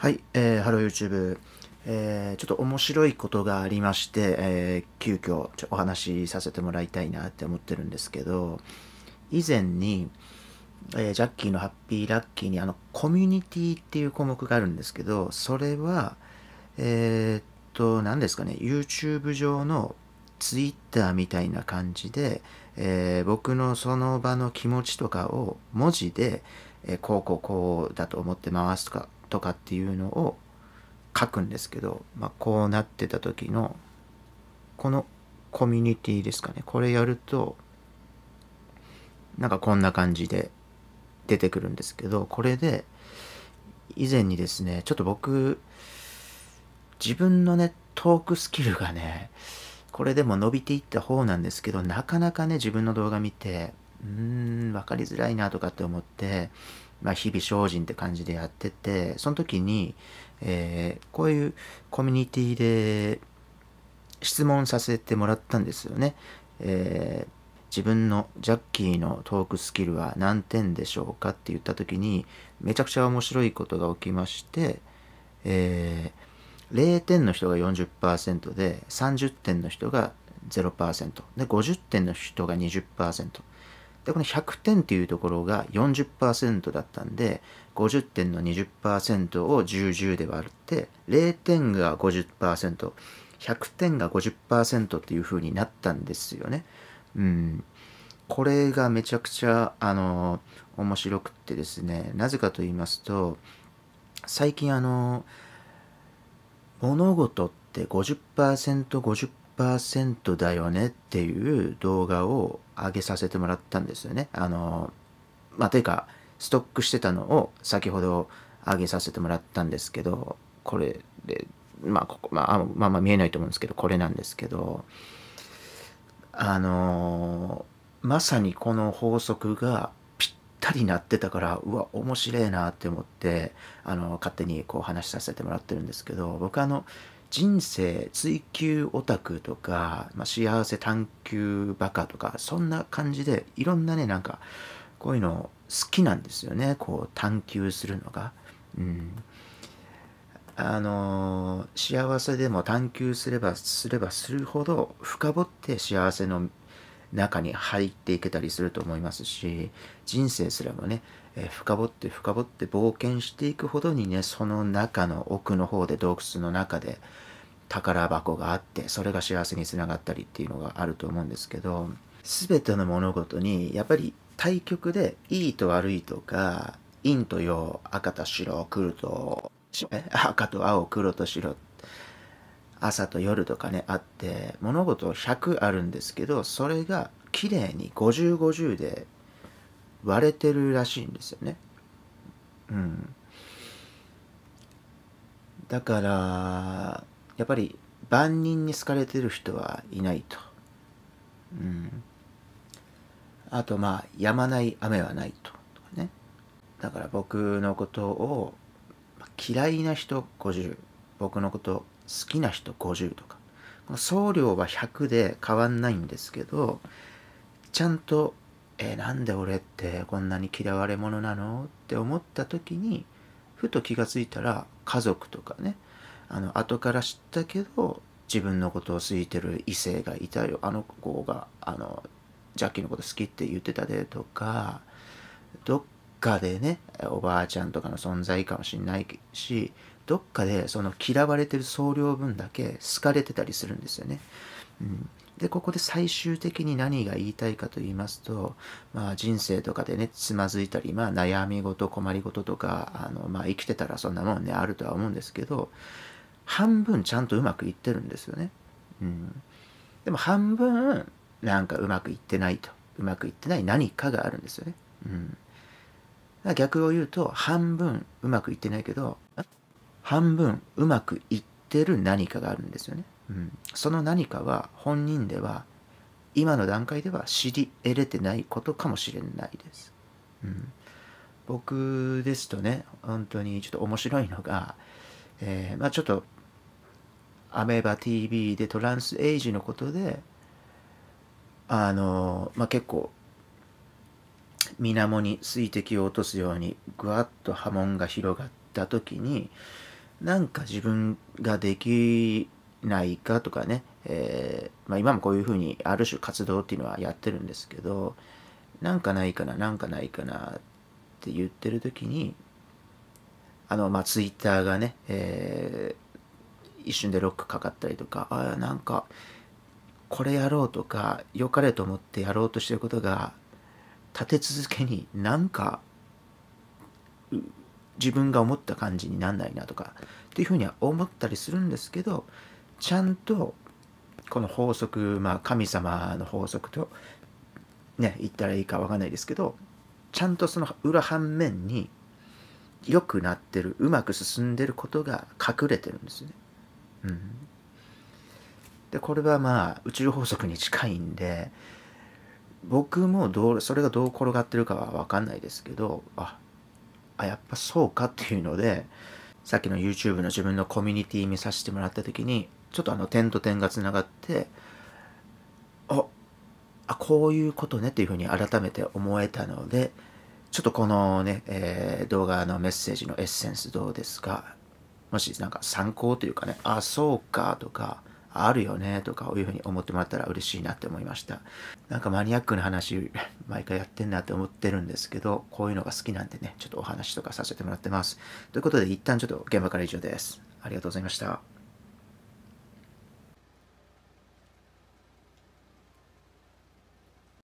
はい、えー、ハロー YouTube、えー、ちょっと面白いことがありまして、えー、急遽ちょお話しさせてもらいたいなって思ってるんですけど、以前に、えー、ジャッキーのハッピーラッキーにあのコミュニティっていう項目があるんですけど、それは、えー、っと、何ですかね、YouTube 上の Twitter みたいな感じで、えー、僕のその場の気持ちとかを文字で、えー、こうこうこうだと思ってますとかとかっていうのを書くんですけど、まあ、こうなってた時のこのコミュニティですかねこれやるとなんかこんな感じで出てくるんですけどこれで以前にですねちょっと僕自分のねトークスキルがねこれでも伸びていった方なんですけどなかなかね自分の動画見てうーん分かりづらいなとかって思ってまあ、日々精進って感じでやってて、その時に、えー、こういうコミュニティで質問させてもらったんですよね。えー、自分のジャッキーのトークスキルは何点でしょうかって言った時に、めちゃくちゃ面白いことが起きまして、えー、0点の人が40%で、30点の人が0%、で、50点の人が20%。で、この100点っていうところが40%だったんで、50点の20%を10、10で割って、0点が50%、100点が50%っていう風になったんですよね。うん。これがめちゃくちゃ、あの、面白くってですね、なぜかと言いますと、最近あの、物事って50%、50% 100%だよねっていう動画を上げさせてもらったんですよね。あの、まあ、というか、ストックしてたのを先ほど上げさせてもらったんですけど、これで、まあ、ここ、まあ、まあ、まあ見えないと思うんですけど、これなんですけど、あの、まさにこの法則がぴったりなってたから、うわ、面白いなって思って、あの、勝手にこう話させてもらってるんですけど、僕あの、人生追求オタクとか、まあ、幸せ探求バカとかそんな感じでいろんなねなんかこういうの好きなんですよねこう探求するのが。うんあの幸せでも探求すればすればするほど深掘って幸せの中に入っていけたりすると思いますし人生すらもね、えー、深掘って深掘って冒険していくほどにねその中の奥の方で洞窟の中で宝箱があってそれが幸せにつながったりっていうのがあると思うんですけど全ての物事にやっぱり対極でいいと悪いとか陰と陽赤と白黒と赤と青黒と白って朝と夜とかねあって物事100あるんですけどそれが綺麗に5050で割れてるらしいんですよね。うん、だからやっぱり万人に好かれてる人はいないと。うん、あとまあやまない雨はないとね。だから僕のことを嫌いな人50僕のこと好きな人50とか送料は100で変わんないんですけどちゃんと「えー、なんで俺ってこんなに嫌われ者なの?」って思った時にふと気が付いたら家族とかねあの後から知ったけど自分のことを好いてる異性がいたよあの子があのジャッキーのこと好きって言ってたでとかどっかでねおばあちゃんとかの存在かもしんないしどっかでその嫌われてる総量分だけ好かれてたりするんですよね。うん、でここで最終的に何が言いたいかと言いますと、まあ、人生とかでねつまずいたり、まあ、悩み事困り事とかあの、まあ、生きてたらそんなもんねあるとは思うんですけど半分ちゃんとうまくいってるんですよね。うん、でも半分なんかうまくいってないとうまくいってない何かがあるんですよね。うん、逆を言うと半分うまくいってないけど半分うまくいってる何かがあるんですよね。うん、その何かは本人では今の段階では知り得れてないことかもしれないです。うん、僕ですとね本当にちょっと面白いのが、えー、まあ、ちょっとアメーバ TV でトランスエイジのことであの、まあ、結構水面に水滴を落とすようにぐわっと波紋が広がった時になんか自分ができないかとかね、えー、まあ、今もこういうふうにある種活動っていうのはやってるんですけどなんかないかななんかないかなって言ってる時にあのまあツイッターがね、えー、一瞬でロックかかったりとかあなんかこれやろうとか良かれと思ってやろうとしてることが立て続けになんか自分が思った感じになんないなとかっていうふうには思ったりするんですけどちゃんとこの法則まあ神様の法則とね言ったらいいか分かんないですけどちゃんとその裏反面に良くなってるうまく進んでることが隠れてるんですね。うん、でこれはまあ宇宙法則に近いんで僕もどうそれがどう転がってるかは分かんないですけどああ、やっぱそうかっていうので、さっきの YouTube の自分のコミュニティ見させてもらった時に、ちょっとあの点と点がつながって、あ、こういうことねっていうふうに改めて思えたので、ちょっとこのね、えー、動画のメッセージのエッセンスどうですかもしなんか参考というかね、あ、そうかとか、あるよねとかいうふうに思ってもらったら嬉しいなって思いましたなんかマニアックな話毎回やってんなって思ってるんですけどこういうのが好きなんでねちょっとお話とかさせてもらってますということで一旦ちょっと現場から以上ですありがとうございました